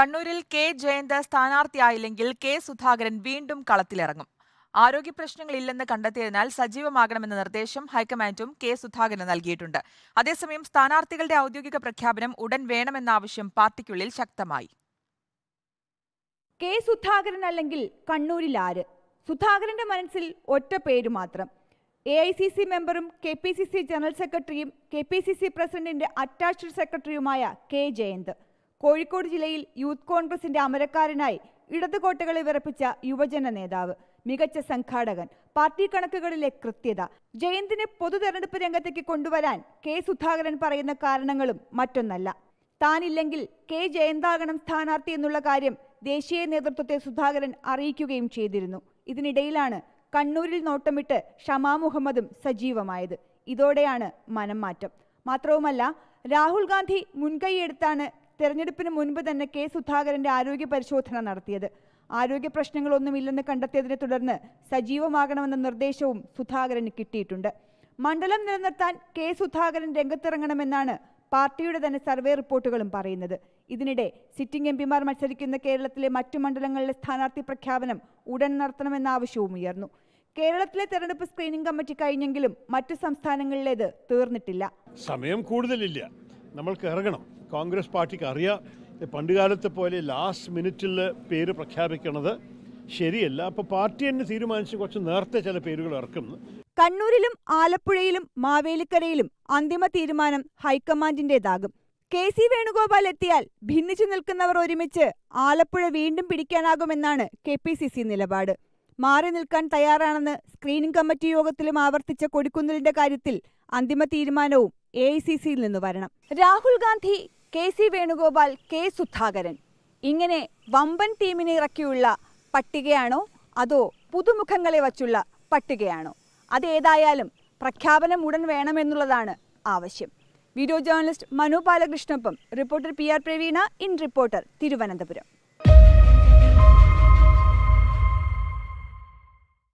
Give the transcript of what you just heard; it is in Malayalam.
കണ്ണൂരിൽ കെ ജയന്ത് സ്ഥാനാർത്ഥിയായില്ലെങ്കിൽ കെ സുധാകരൻ വീണ്ടും കളത്തിലിറങ്ങും ആരോഗ്യ പ്രശ്നങ്ങളില്ലെന്ന് കണ്ടെത്തിയതിനാൽ സജീവമാകണമെന്ന നിർദ്ദേശം ഹൈക്കമാൻഡും കെ സുധാകരന് നൽകിയിട്ടുണ്ട് അതേസമയം സ്ഥാനാർത്ഥികളുടെ ഔദ്യോഗിക പ്രഖ്യാപനം ഉടൻ വേണമെന്ന ആവശ്യം പാർട്ടിക്കുള്ളിൽ ശക്തമായി കെ സുധാകരൻ അല്ലെങ്കിൽ കണ്ണൂരിൽ ആര് സുധാകരന്റെ മനസ്സിൽ ഒറ്റ പേര് മാത്രം എ ഐ സി സി മെമ്പറും K P C C general സെക്രട്ടറിയും കെ പി സി സി പ്രസിഡന്റിന്റെ അറ്റാച്ച്ഡ് സെക്രട്ടറിയുമായ കെ ജയന്ത് കോഴിക്കോട് ജില്ലയിൽ യൂത്ത് കോൺഗ്രസിന്റെ അമരക്കാരനായി ഇടതുകോട്ടകളെ വിറപ്പിച്ച യുവജന നേതാവ് മികച്ച സംഘാടകൻ പാർട്ടി കണക്കുകളിലെ കൃത്യത ജയന്തിനെ പൊതു തെരഞ്ഞെടുപ്പ് രംഗത്തേക്ക് കൊണ്ടുവരാൻ കെ സുധാകരൻ പറയുന്ന കാരണങ്ങളും മറ്റൊന്നല്ല താനില്ലെങ്കിൽ കെ ജയന്താകണം സ്ഥാനാർത്ഥി എന്നുള്ള കാര്യം ദേശീയ നേതൃത്വത്തെ സുധാകരൻ അറിയിക്കുകയും ചെയ്തിരുന്നു ഇതിനിടയിലാണ് കണ്ണൂരിൽ നോട്ടമിട്ട് ഷമാ മുഹമ്മദും സജീവമായത് ഇതോടെയാണ് മനംമാറ്റം മാത്രവുമല്ല രാഹുൽ ഗാന്ധി മുൻകൈയെടുത്താണ് തെരഞ്ഞെടുപ്പിന് മുൻപ് തന്നെ കെ സുധാകരന്റെ ആരോഗ്യ പരിശോധന നടത്തിയത് ആരോഗ്യ പ്രശ്നങ്ങളൊന്നുമില്ലെന്ന് കണ്ടെത്തിയതിനെ തുടർന്ന് സജീവമാകണമെന്ന നിർദ്ദേശവും സുധാകരന് കിട്ടിയിട്ടുണ്ട് മണ്ഡലം നിലനിർത്താൻ കെ സുധാകരൻ രംഗത്തിറങ്ങണമെന്നാണ് പാർട്ടിയുടെ തന്നെ സർവേ റിപ്പോർട്ടുകളും പറയുന്നത് ഇതിനിടെ സിറ്റിംഗ് എം പിമാർ മത്സരിക്കുന്ന കേരളത്തിലെ മറ്റു മണ്ഡലങ്ങളിലെ സ്ഥാനാർത്ഥി പ്രഖ്യാപനം ഉടൻ നടത്തണമെന്ന ആവശ്യവും ഉയർന്നു കേരളത്തിലെ തെരഞ്ഞെടുപ്പ് സ്ക്രീനിംഗ് കമ്മിറ്റി കഴിഞ്ഞെങ്കിലും മറ്റു സംസ്ഥാനങ്ങളിലേത് തീർന്നിട്ടില്ല സമയം കൂടുതലില്ല നമ്മൾക്ക് ഇറങ്ങണം കോൺഗ്രസ് പാർട്ടിക്ക് അറിയാം പണ്ടുകാലത്തെ പോലെ ലാസ്റ്റ് മിനിറ്റിൽ പേര് പ്രഖ്യാപിക്കണത് ശരിയല്ല അപ്പോൾ പാർട്ടി തന്നെ തീരുമാനിച്ച് കുറച്ച് നേരത്തെ ചില പേരുകൾ ഇറക്കുന്നു കണ്ണൂരിലും ആലപ്പുഴയിലും മാവേലിക്കരയിലും അന്തിമ തീരുമാനം ഹൈക്കമാൻഡിൻ്റെതാകും കെ സി വേണുഗോപാൽ എത്തിയാൽ ഭിന്നിച്ചു നിൽക്കുന്നവർ ഒരുമിച്ച് ആലപ്പുഴ വീണ്ടും പിടിക്കാനാകുമെന്നാണ് കെ പി സി സി നിലപാട് മാറി നിൽക്കാൻ തയ്യാറാണെന്ന് സ്ക്രീനിംഗ് കമ്മിറ്റി യോഗത്തിലും ആവർത്തിച്ച കൊടിക്കുന്നിലിന്റെ കാര്യത്തിൽ അന്തിമ തീരുമാനവും എ ഐ സി സിയിൽ നിന്ന് വരണം രാഹുൽ ഗാന്ധി കെ സി വേണുഗോപാൽ കെ സുധാകരൻ ഇങ്ങനെ വമ്പൻ ടീമിനെ ഇറക്കിയുള്ള പട്ടികയാണോ അതോ പുതുമുഖങ്ങളെ വച്ചുള്ള പട്ടികയാണോ അതേതായാലും പ്രഖ്യാപനം ഉടൻ വേണമെന്നുള്ളതാണ് ആവശ്യം video journalist Manu Balakrishnan reporter P R Praveena in reporter Thiruvananthapuram